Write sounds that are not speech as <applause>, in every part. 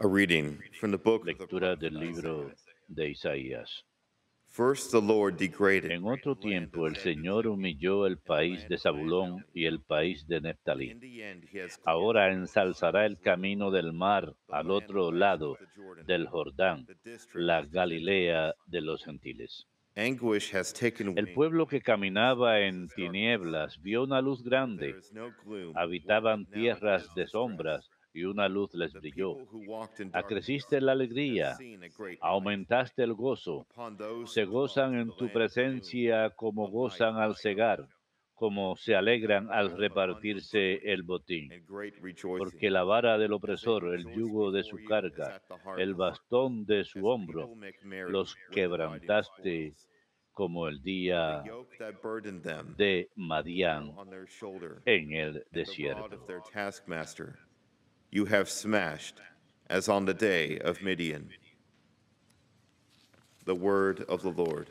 Lectura del libro de Isaías. En otro tiempo el Señor humilló el país de Zabulón y el país de Neftalí. Ahora ensalzará el camino del mar al otro lado del Jordán, la Galilea de los gentiles. El pueblo que caminaba en tinieblas vio una luz grande. Habitaban tierras de sombras y una luz les brilló. Acreciste ah, la alegría, aumentaste el gozo. Se gozan en tu presencia como gozan al cegar, como se alegran al repartirse el botín. Porque la vara del opresor, el yugo de su carga, el bastón de su hombro, los quebrantaste como el día de Madián en el desierto. you have smashed, as on the day of Midian. The word of the Lord.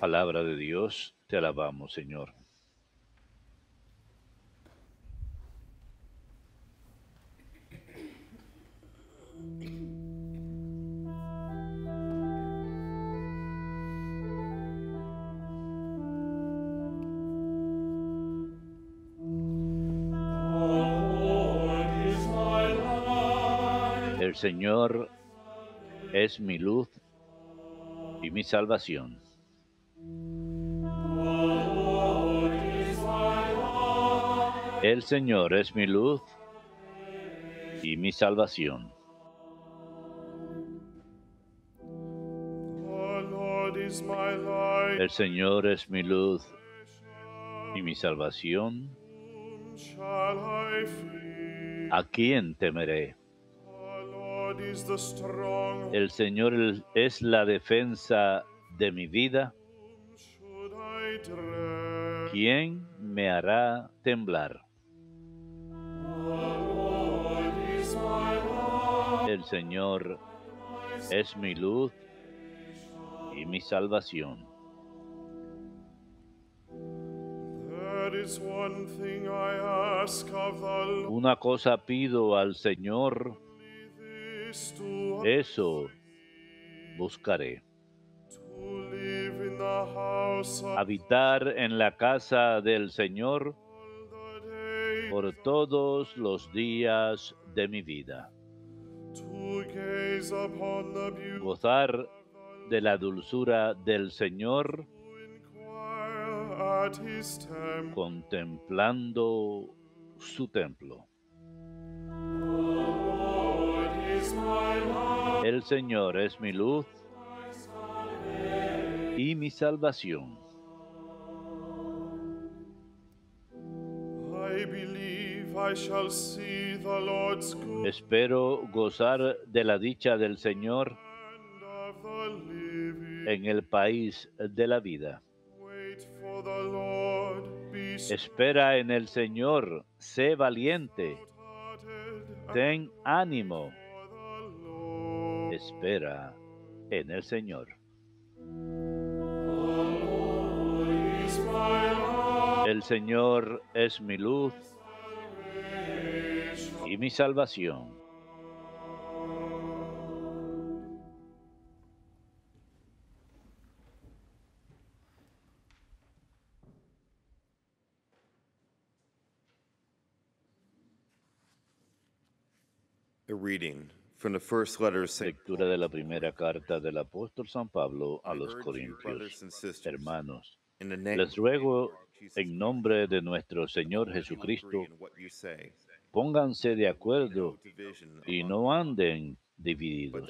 Palabra de Dios, te alabamos, Señor. Señor es mi luz y mi salvación. El Señor es mi luz y mi salvación. El Señor es mi luz y mi salvación. ¿A quién temeré? El Señor es la defensa de mi vida. ¿Quién me hará temblar? El Señor es mi luz y mi salvación. Una cosa pido al Señor eso buscaré. Habitar en la casa del Señor por todos los días de mi vida. Gozar de la dulzura del Señor contemplando su templo. El Señor es mi luz y mi salvación. Espero gozar de la dicha del Señor en el país de la vida. Espera en el Señor, sé valiente, ten ánimo espera en el Señor. El Señor es mi luz y mi salvación. reading Lectura de la primera carta del apóstol San Pablo a los Corintios. Hermanos, les ruego en nombre de nuestro Señor Jesucristo, pónganse de acuerdo y no anden divididos.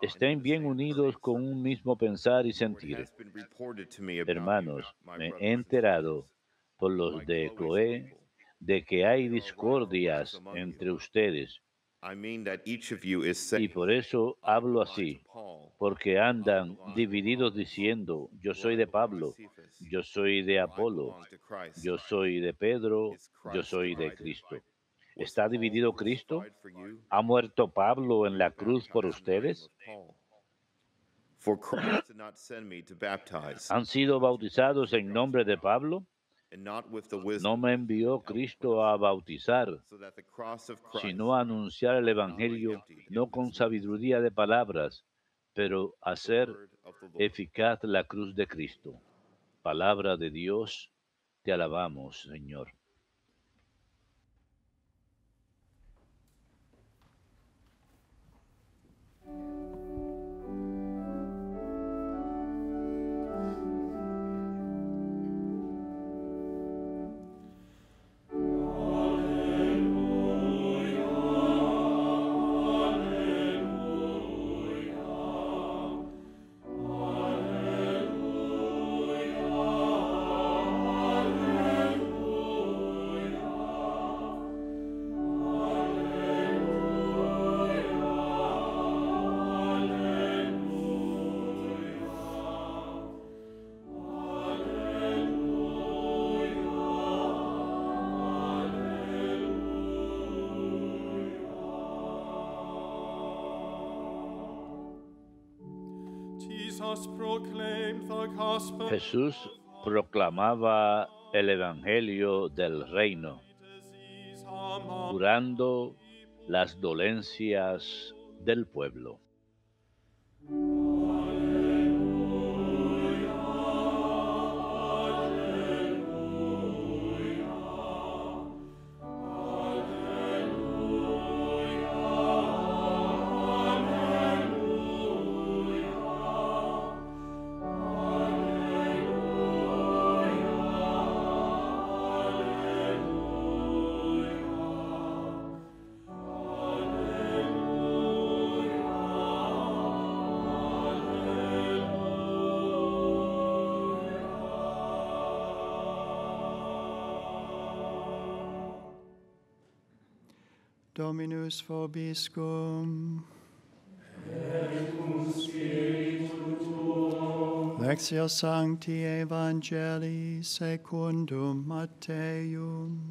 estén bien unidos con un mismo pensar y sentir. Hermanos, me he enterado por los de Coé, de que hay oh, discordias entre ustedes. Y por eso hablo así, porque uh, andan divididos diciendo, yo soy de Pablo, yo soy de Apolo, yo soy de Pedro, yo soy de Cristo. ¿Está dividido Cristo? ¿Ha muerto Pablo en la cruz por ustedes? ¿Han sido bautizados en nombre de Pablo? No me envió Cristo a bautizar, sino a anunciar el Evangelio no con sabiduría de palabras, pero a hacer eficaz la cruz de Cristo. Palabra de Dios, te alabamos, Señor. Jesús proclamaba el Evangelio del Reino, curando las dolencias del pueblo. Dominus vobiscum. Et cum spiritu Sancti Evangelii secundum Matteum.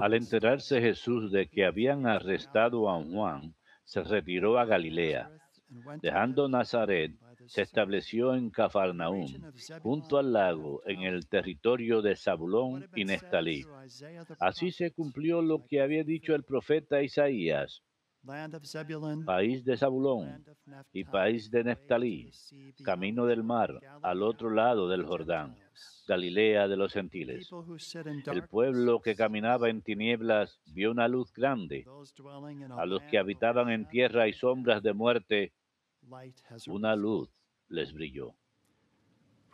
Al enterarse Jesús de que habían arrestado a Juan, se retiró a Galilea. Dejando Nazaret, se estableció en Cafarnaúm, junto al lago, en el territorio de Zabulón y Neftalí. Así se cumplió lo que había dicho el profeta Isaías. País de Zabulón y país de Neftalí, camino del mar, al otro lado del Jordán. Galilea de los gentiles. El pueblo que caminaba en tinieblas vio una luz grande. A los que habitaban en tierra y sombras de muerte, una luz les brilló.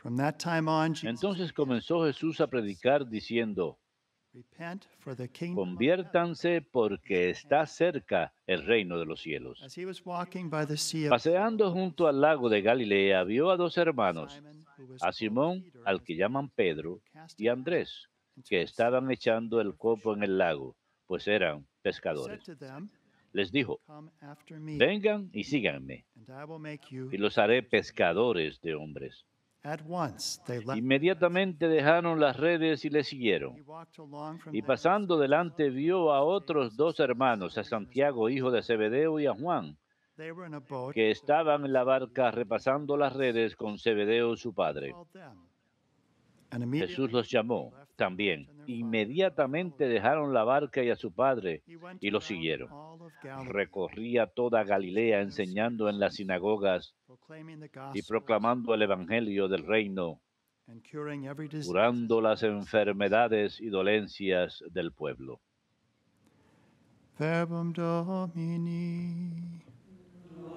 Entonces comenzó Jesús a predicar diciendo, Conviértanse porque está cerca el reino de los cielos. Paseando junto al lago de Galilea, vio a dos hermanos, a Simón, al que llaman Pedro, y Andrés, que estaban echando el copo en el lago, pues eran pescadores. Les dijo, vengan y síganme, y los haré pescadores de hombres. Inmediatamente dejaron las redes y le siguieron. Y pasando delante vio a otros dos hermanos, a Santiago, hijo de Zebedeo, y a Juan, que estaban en la barca repasando las redes con Zebedeo su padre. Jesús los llamó también. Inmediatamente dejaron la barca y a su padre y lo siguieron. Recorría toda Galilea enseñando en las sinagogas y proclamando el Evangelio del reino, curando las enfermedades y dolencias del pueblo.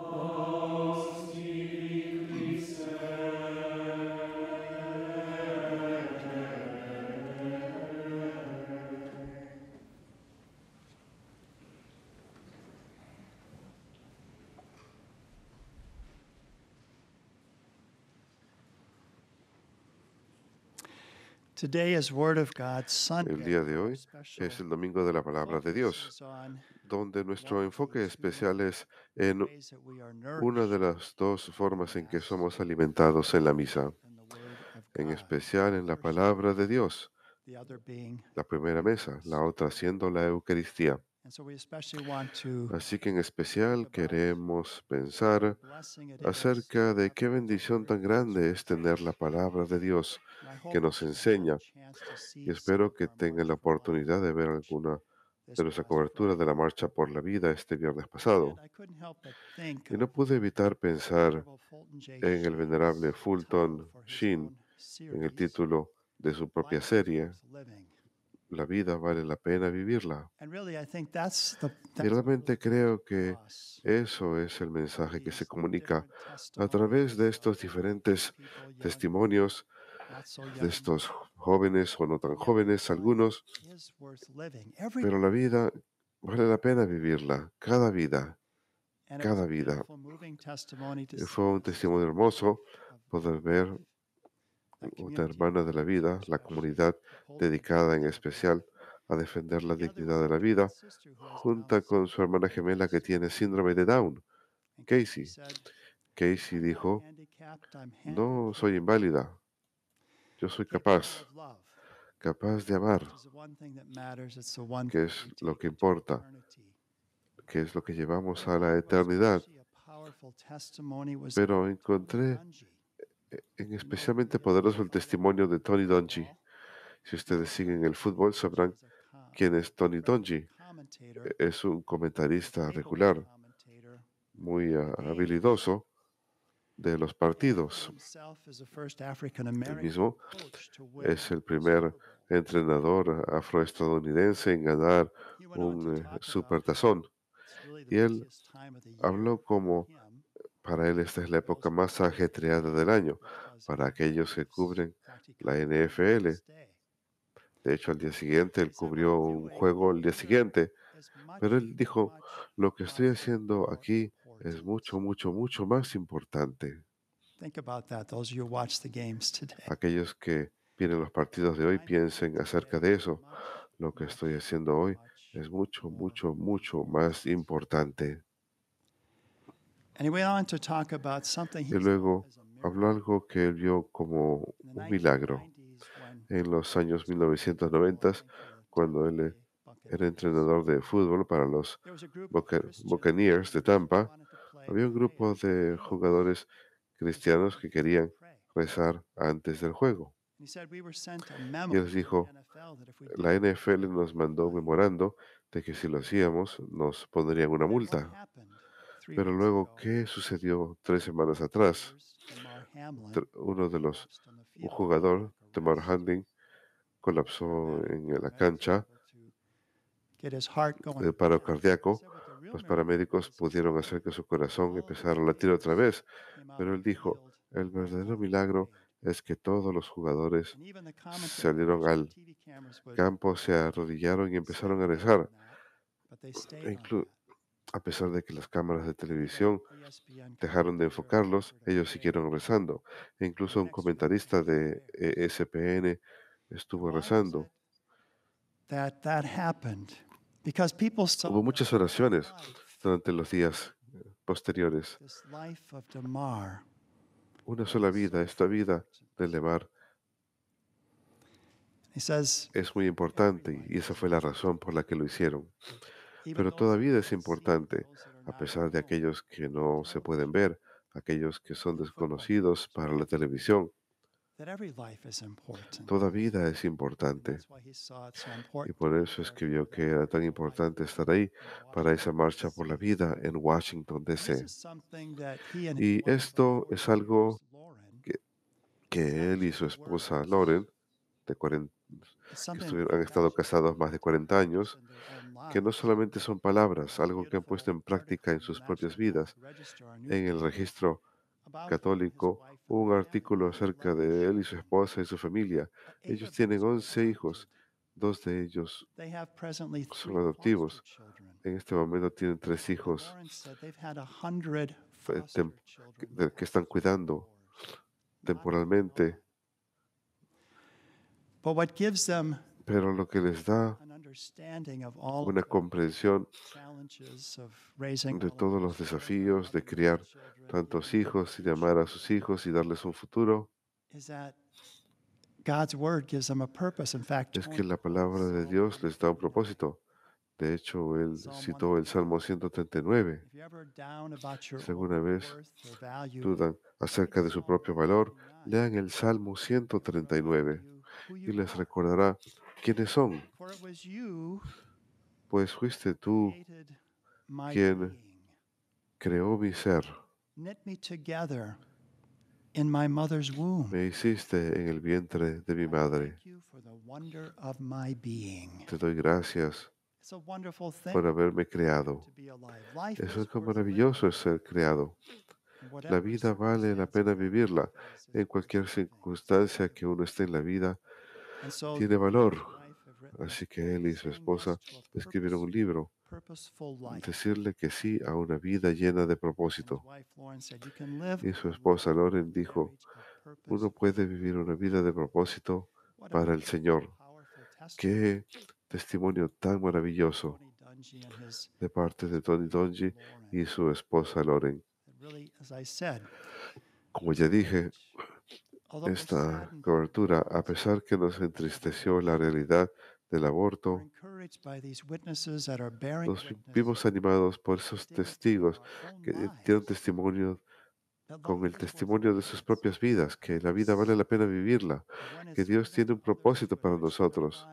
Oh. El día de hoy es el domingo de la palabra de Dios, donde nuestro enfoque especial es en una de las dos formas en que somos alimentados en la misa, en especial en la palabra de Dios, la primera mesa, la otra siendo la Eucaristía. Así que en especial queremos pensar acerca de qué bendición tan grande es tener la palabra de Dios que nos enseña. Y espero que tengan la oportunidad de ver alguna de nuestra cobertura de la Marcha por la Vida este viernes pasado. Y no pude evitar pensar en el venerable Fulton Sheen en el título de su propia serie, La vida vale la pena vivirla. Y realmente creo que eso es el mensaje que se comunica a través de estos diferentes testimonios de estos jóvenes o no tan jóvenes, algunos, pero la vida vale la pena vivirla, cada vida, cada vida. Eh, fue un testimonio hermoso poder ver una hermana de la vida, la comunidad dedicada en especial a defender la dignidad de la vida, junta con su hermana gemela que tiene síndrome de Down, Casey. Casey dijo, no soy inválida, yo soy capaz, capaz de amar, que es lo que importa, que es lo que llevamos a la eternidad. Pero encontré e-, en especialmente poderoso el testimonio de Tony Donji. Si ustedes siguen el fútbol, sabrán quién es Tony Donji. Es un comentarista regular, muy ah, habilidoso, de los partidos. Él mismo es el primer entrenador afroestadounidense en ganar un eh, supertazón. Y él habló como para él esta es la época más ajetreada del año, para aquellos que cubren la NFL. De hecho, al día siguiente, él cubrió un juego el día siguiente, pero él dijo, lo que estoy haciendo aquí es mucho, mucho, mucho más importante. Aquellos que vienen los partidos de hoy piensen acerca de eso. Lo que estoy haciendo hoy es mucho, mucho, mucho más importante. Y luego habló algo que él vio como un milagro. En los años 1990, cuando él era entrenador de fútbol para los Buccaneers de Tampa, había un grupo de jugadores cristianos que querían rezar antes del juego. Y les dijo, la NFL nos mandó un memorando de que si lo hacíamos nos pondrían una multa. Pero luego, ¿qué sucedió tres semanas atrás? Uno de los, un jugador, Temar colapsó en la cancha de eh, paro cardíaco los paramédicos pudieron hacer que su corazón empezara a latir otra vez, pero él dijo, el verdadero milagro es que todos los jugadores salieron al campo, se arrodillaron y empezaron a rezar. E a pesar de que las cámaras de televisión dejaron de enfocarlos, ellos siguieron rezando. E incluso un comentarista de ESPN e estuvo rezando. Hubo muchas oraciones durante los días eh, posteriores. Una sola vida, esta vida del Demar, es muy importante y esa fue la razón por la que lo hicieron. Pero todavía es importante, a pesar de aquellos que no se pueden ver, aquellos que son desconocidos para la televisión, Toda vida es importante. Y por eso escribió que era tan importante estar ahí para esa marcha por la vida en Washington, D.C. Y esto es algo que, él y su esposa Lauren, que han estado casados más de 40 años, que no solamente son palabras, algo que han puesto en práctica en sus propias vidas, en el registro católico un artículo acerca de él y su esposa y su familia. Ellos tienen 11 hijos, dos de ellos son adoptivos. En este momento tienen tres hijos eh, que están cuidando temporalmente pero lo que les da una comprensión de todos los desafíos de criar tantos hijos y de amar a sus hijos y darles un futuro es que la palabra de Dios les da un propósito. De hecho, él citó el Salmo 139. Si alguna vez dudan acerca de su propio valor, lean el Salmo 139 y les recordará ¿Quiénes son? Pues fuiste tú quien creó mi ser. Me hiciste en el vientre de mi madre. Te doy gracias por haberme creado. Eso es como maravilloso ser creado. La vida vale la pena vivirla. En cualquier circunstancia que uno esté en la vida, tiene valor. Así que él y su esposa escribieron un libro, decirle que sí a una vida llena de propósito. Y su esposa Lauren dijo, uno puede vivir una vida de propósito para el Señor. Qué testimonio tan maravilloso de parte de Tony Donji y su esposa Lauren. Como ya dije, esta cobertura, a pesar que nos entristeció la realidad del aborto, nos vimos animados por esos testigos que dieron testimonio con el testimonio de sus propias vidas, que la vida vale la pena vivirla, que Dios tiene un propósito para nosotros.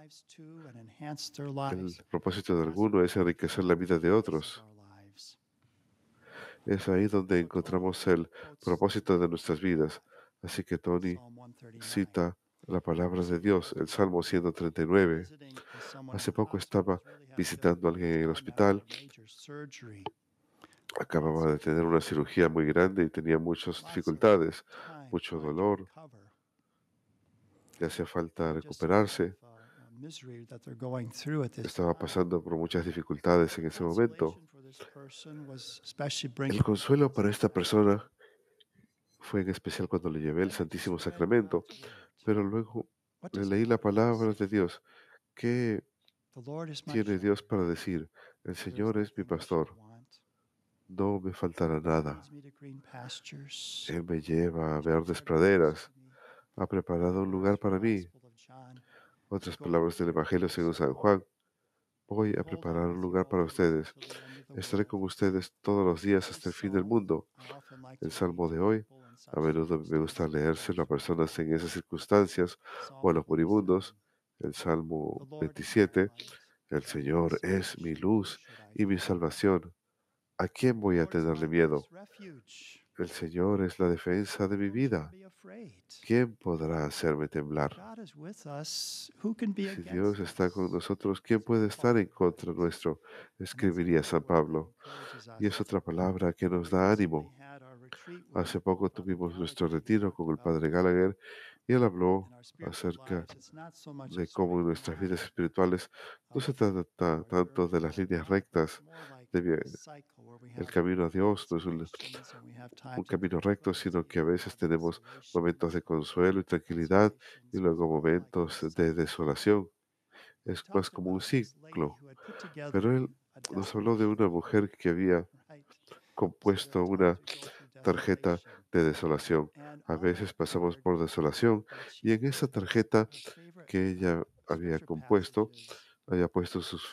El propósito de alguno es enriquecer la vida de otros. Es ahí donde encontramos el propósito de nuestras vidas. Así que Tony cita la palabra de Dios, el Salmo 139. Hace poco estaba visitando a alguien en el hospital. Acababa de tener una cirugía muy grande y tenía muchas dificultades, mucho dolor. Le hacía falta recuperarse. Uh, estaba pasando por muchas dificultades en ese momento. El consuelo para esta persona fue en especial cuando le llevé el Santísimo Sacramento, pero luego leí la palabra de Dios. ¿Qué tiene Dios para decir? El Señor es mi pastor. No me faltará nada. Él me lleva a verdes praderas. Ha preparado un lugar para mí. Otras palabras del Evangelio según San Juan. Voy a preparar un lugar para ustedes. Estaré con ustedes todos los días hasta el fin del mundo. El salmo de hoy a menudo me gusta leerse a personas en esas circunstancias o a los moribundos. El Salmo 27, el Señor es mi luz y mi salvación. ¿A quién voy a tenerle miedo? El Señor es la defensa de mi vida. ¿Quién podrá hacerme temblar? Si Dios está con nosotros, ¿quién puede estar en contra nuestro? Escribiría San Pablo. Y es otra palabra que nos da ánimo. Hace poco tuvimos nuestro retiro con el uh, padre Gallagher y él habló acerca de cómo en nuestras vidas espirituales no se uh, trata tanto de las líneas rectas, de el camino a Dios no es un, <laughs> un, camino recto, sino que a veces tenemos momentos de consuelo y tranquilidad y luego momentos de desolación. Es más como un ciclo. Pero él nos habló de una mujer que había compuesto una tarjeta de desolación. A veces pasamos por desolación y en esa tarjeta que ella había compuesto, había puesto sus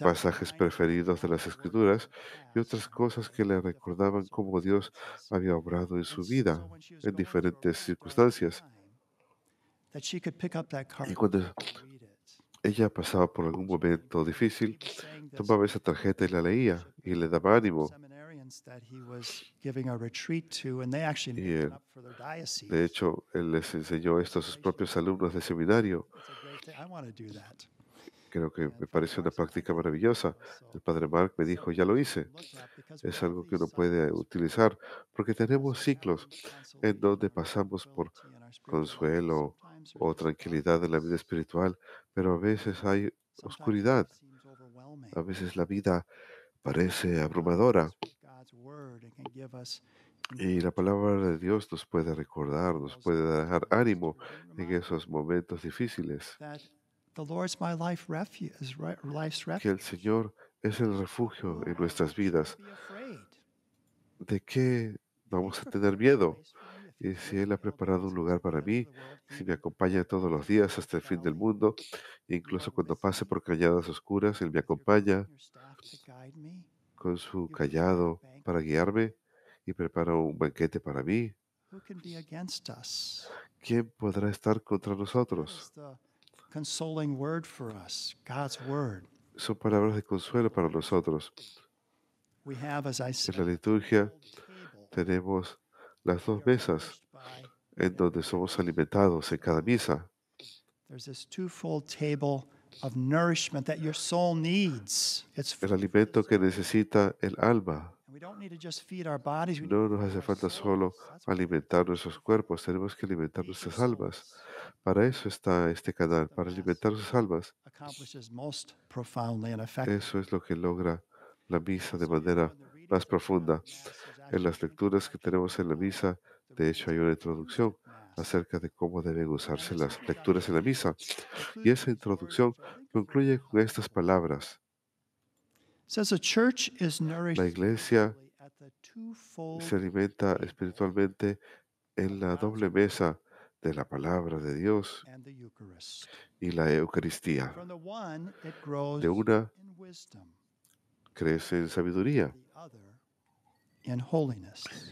pasajes preferidos de las escrituras y otras cosas que le recordaban cómo Dios había obrado en su vida en diferentes circunstancias. Y cuando ella pasaba por algún momento difícil, tomaba esa tarjeta y la leía y le daba ánimo él, eh, de hecho, él les enseñó esto a sus propios alumnos de seminario. Creo que me parece una práctica maravillosa. El padre Mark me dijo, ya lo hice. Es algo que uno uh, puede utilizar porque tenemos ciclos en donde pasamos por consuelo o tranquilidad en la vida espiritual, pero a veces hay oscuridad. A veces la vida parece abrumadora y la palabra de Dios nos puede recordar, nos puede dar ánimo en esos momentos difíciles. Que el Señor es el refugio en nuestras vidas. ¿De qué <laughs> vamos a tener miedo? Y si Él ha preparado un lugar para mí, si me acompaña todos los días hasta el fin del mundo, incluso cuando pase por calladas oscuras, Él me acompaña con su callado, para guiarme y prepara un banquete para mí. ¿Quién podrá estar contra nosotros? Son palabras de consuelo para nosotros. En la liturgia tenemos las dos mesas en donde somos alimentados en cada misa. El alimento que necesita el alma. No nos hace falta solo alimentar nuestros cuerpos, tenemos que alimentar nuestras almas. Para eso está este canal, para alimentar nuestras almas. Eso es lo que logra la misa de manera más profunda. En las lecturas que tenemos en la misa, de hecho hay una introducción acerca de cómo deben usarse las lecturas en la misa. Y esa introducción concluye con estas palabras. La iglesia se alimenta espiritualmente en la doble mesa de la palabra de Dios y la Eucaristía. De una crece en sabiduría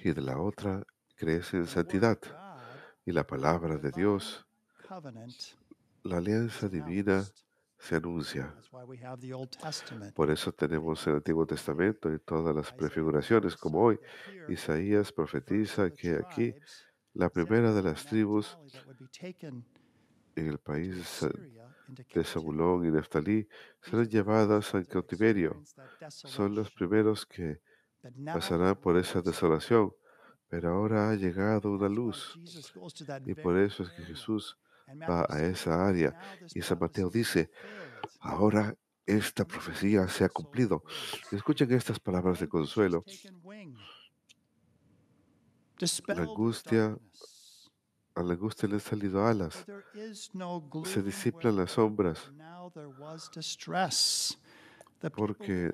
y de la otra crece en santidad. Y la palabra de Dios, la alianza divina, se anuncia. Por eso tenemos el Antiguo Testamento y todas las prefiguraciones, como hoy. Isaías profetiza que aquí la primera de las tribus en el país de Zabulón y Neftalí serán llevadas al cautiverio. Son los primeros que pasarán por esa desolación. Pero ahora ha llegado una luz. Y por eso es que Jesús va a esa área. Y San Mateo dice, eh, ahora esta profecía se ha cumplido. Escuchen estas palabras de consuelo. La angustia, a la angustia le han salido alas. Se disiplan las sombras. Porque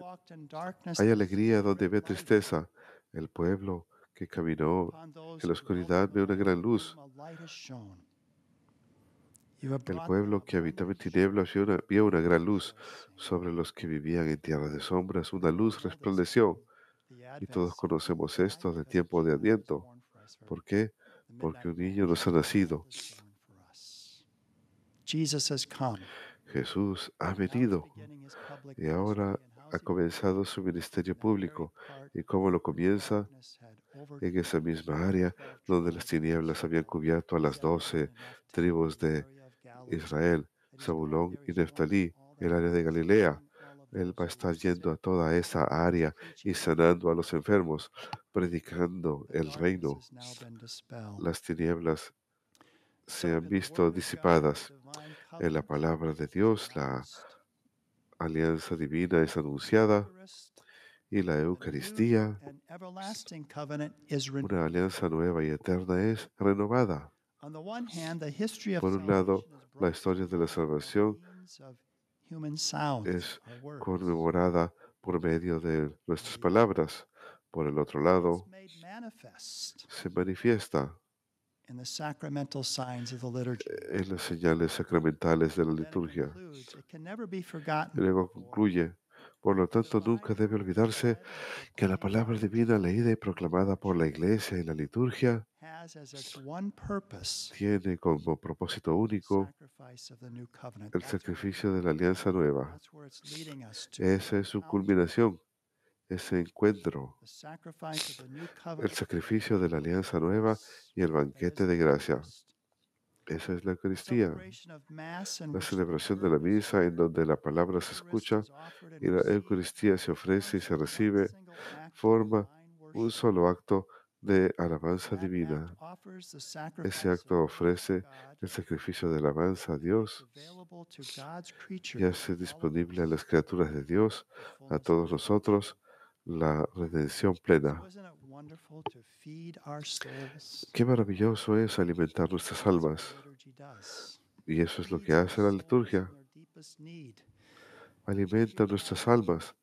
hay alegría donde ve tristeza. El pueblo que caminó en la oscuridad ve una gran luz. El pueblo que habitaba en tinieblas vio una gran luz. Sobre los que vivían en tierra de sombras, una luz resplandeció. Y todos conocemos esto de tiempo de adviento. ¿Por qué? Porque un niño nos ha nacido. Jesús ha venido y ahora ha comenzado su ministerio público. ¿Y cómo lo comienza? En esa misma área donde las tinieblas habían cubierto a las doce tribus de Israel, Zabulón y Neftalí, el área de Galilea. Él va a estar yendo a toda esa área y sanando a los enfermos, predicando el reino. Las tinieblas se han visto disipadas. En la palabra de Dios, la alianza divina es anunciada y la Eucaristía, una alianza nueva y eterna, es renovada. Por un lado, la historia de la salvación es conmemorada por medio de nuestras palabras. Por el otro lado, se manifiesta en las señales sacramentales de la liturgia. Luego concluye por lo tanto, nunca debe olvidarse que la palabra divina leída y proclamada por la Iglesia y la liturgia tiene como propósito único el sacrificio de la alianza nueva. Esa es su culminación, ese encuentro, el sacrificio de la alianza nueva y el banquete de gracia esa es la Eucaristía, la celebración de la misa en donde la palabra se escucha y la Eucaristía se ofrece y se recibe, forma un solo acto de alabanza divina. Ese acto ofrece el sacrificio de alabanza a Dios y hace disponible a las criaturas de Dios, a todos nosotros, la redención plena. Qué maravilloso es alimentar nuestras almas. Y eso es lo que hace la liturgia. Alimenta nuestras almas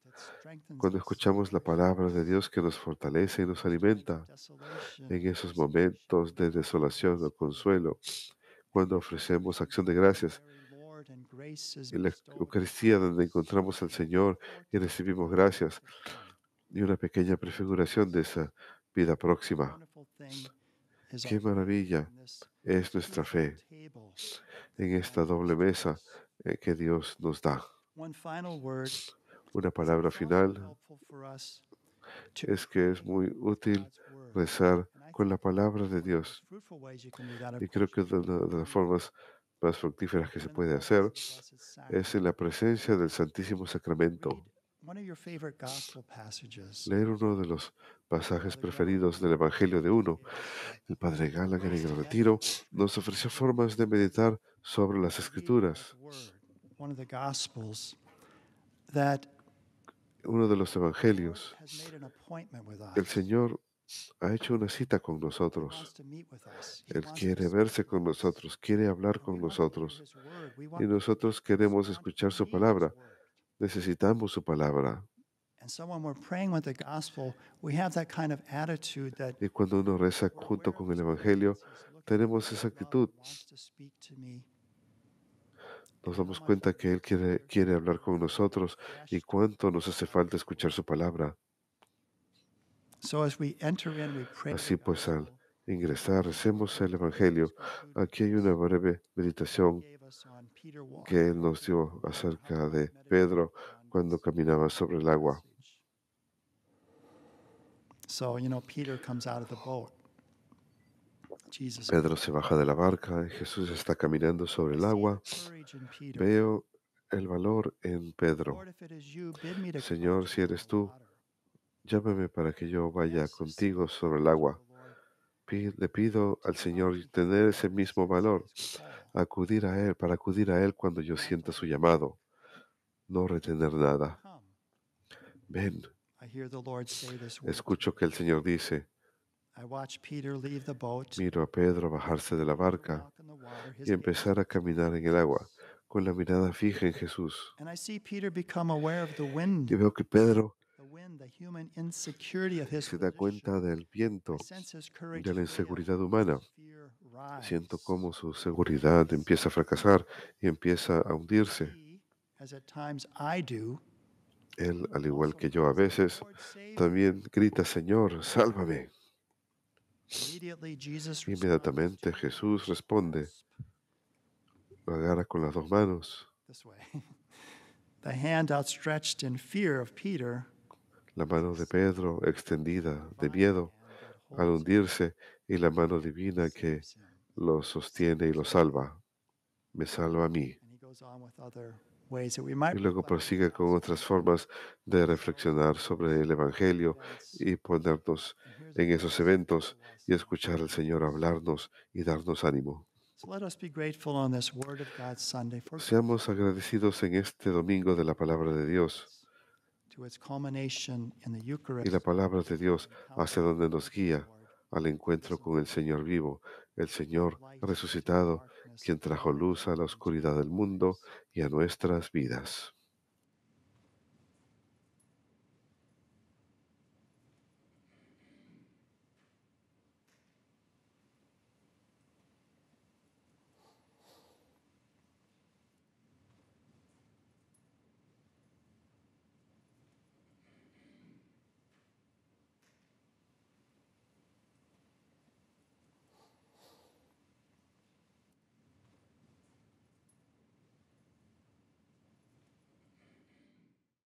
cuando escuchamos la palabra de Dios que nos fortalece y nos alimenta en esos momentos de desolación o consuelo, cuando ofrecemos acción de gracias en la Eucaristía donde encontramos al Señor y recibimos gracias y una pequeña prefiguración de esa vida próxima. Qué maravilla es nuestra fe en esta doble mesa eh, que Dios nos da. Una palabra final es que es muy útil rezar con la palabra de Dios. Y creo que una de las formas más fructíferas que se puede hacer es en la presencia del Santísimo Sacramento leer uno de los pasajes preferidos del Evangelio de uno. El padre Gallagher en el retiro nos ofreció formas de meditar sobre las escrituras. Uno de los evangelios, el Señor ha hecho una cita con nosotros. Él quiere verse con nosotros, quiere hablar con nosotros. Y nosotros queremos escuchar su palabra. Necesitamos su palabra. Y cuando uno reza junto con el Evangelio, tenemos esa actitud. Nos damos cuenta que Él quiere, quiere hablar con nosotros y cuánto nos hace falta escuchar su palabra. Así pues, al ingresar, recemos el Evangelio. Aquí hay una breve meditación que Él nos dio acerca de Pedro cuando caminaba sobre el agua. Pedro se baja de la barca y Jesús está caminando sobre el agua. Veo el valor en Pedro. Señor, si eres tú, llámame para que yo vaya contigo sobre el agua le pido al Señor tener ese mismo valor, acudir a Él, para acudir a Él cuando yo sienta su llamado, no retener nada. Ven. Escucho que el Señor dice, miro a Pedro bajarse de la barca y empezar a caminar en el agua con la mirada fija en Jesús. Y veo que Pedro se da cuenta del viento, de la inseguridad humana. Siento cómo su seguridad empieza a fracasar y empieza a hundirse. Él, al igual que yo a veces, también grita, Señor, sálvame. Inmediatamente Jesús responde, agarra con las dos manos. La <laughs> hand outstretched in fear of Peter la mano de Pedro extendida de miedo al hundirse y la mano divina que lo sostiene y lo salva. Me salva a mí. Y luego prosigue con otras formas de reflexionar sobre el Evangelio y ponernos en esos eventos y escuchar al Señor hablarnos y darnos ánimo. Seamos agradecidos en este domingo de la palabra de Dios. Y la palabra de Dios hacia donde nos guía al encuentro con el Señor vivo, el Señor resucitado, quien trajo luz a la oscuridad del mundo y a nuestras vidas.